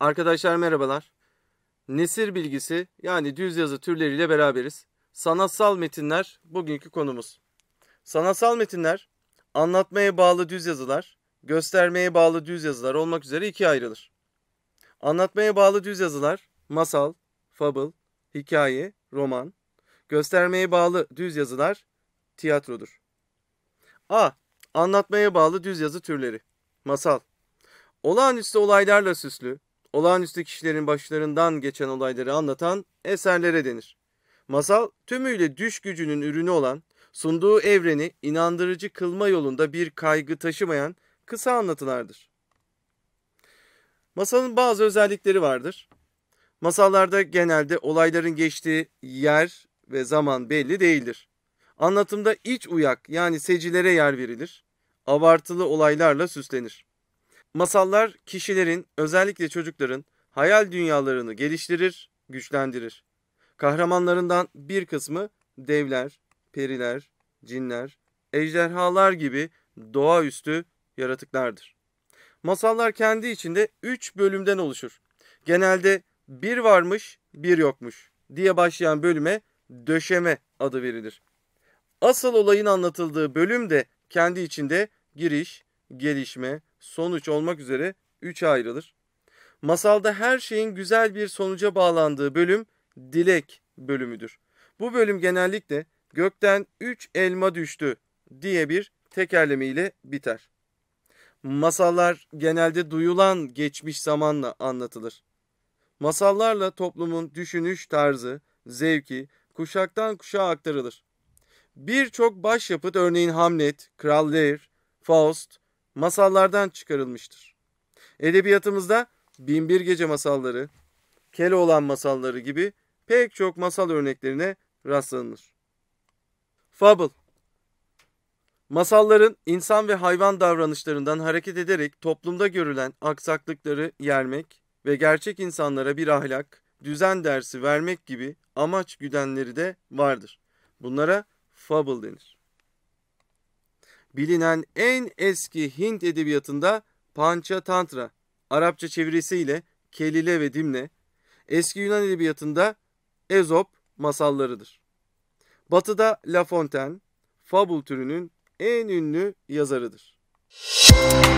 Arkadaşlar merhabalar. Nesir bilgisi yani düz yazı türleriyle beraberiz. Sanatsal metinler bugünkü konumuz. Sanatsal metinler anlatmaya bağlı düz yazılar, göstermeye bağlı düz yazılar olmak üzere ikiye ayrılır. Anlatmaya bağlı düz yazılar masal, fable, hikaye, roman. Göstermeye bağlı düz yazılar tiyatrodur. A. Anlatmaya bağlı düz yazı türleri. Masal. Olağanüstü olaylarla süslü, olağanüstü kişilerin başlarından geçen olayları anlatan eserlere denir. Masal tümüyle düş gücünün ürünü olan, sunduğu evreni inandırıcı kılma yolunda bir kaygı taşımayan kısa anlatılardır. Masalın bazı özellikleri vardır. Masallarda genelde olayların geçtiği yer ve zaman belli değildir. Anlatımda iç uyak yani secilere yer verilir. Abartılı olaylarla süslenir. Masallar kişilerin, özellikle çocukların hayal dünyalarını geliştirir, güçlendirir. Kahramanlarından bir kısmı devler, periler, cinler, ejderhalar gibi doğaüstü yaratıklardır. Masallar kendi içinde üç bölümden oluşur. Genelde bir varmış, bir yokmuş diye başlayan bölüme döşeme adı verilir. Asıl olayın anlatıldığı bölüm de kendi içinde giriş, gelişme, sonuç olmak üzere 3'e ayrılır. Masalda her şeyin güzel bir sonuca bağlandığı bölüm dilek bölümüdür. Bu bölüm genellikle gökten 3 elma düştü diye bir tekerleme ile biter. Masallar genelde duyulan geçmiş zamanla anlatılır. Masallarla toplumun düşünüş tarzı, zevki kuşaktan kuşağa aktarılır. Birçok başyapıt örneğin Hamlet, Kral Lear, Faust, masallardan çıkarılmıştır. Edebiyatımızda Binbir Gece masalları, Keloğlan masalları gibi pek çok masal örneklerine rastlanır. Fable Masalların insan ve hayvan davranışlarından hareket ederek toplumda görülen aksaklıkları yermek ve gerçek insanlara bir ahlak, düzen dersi vermek gibi amaç güdenleri de vardır. Bunlara fable denir bilinen en eski Hint edebiyatında Pancha Tantra, Arapça çevirisiyle Kelile ve Dimne, eski Yunan edebiyatında Ezop masallarıdır. Batı'da La Fontaine, fabul türünün en ünlü yazarıdır. Müzik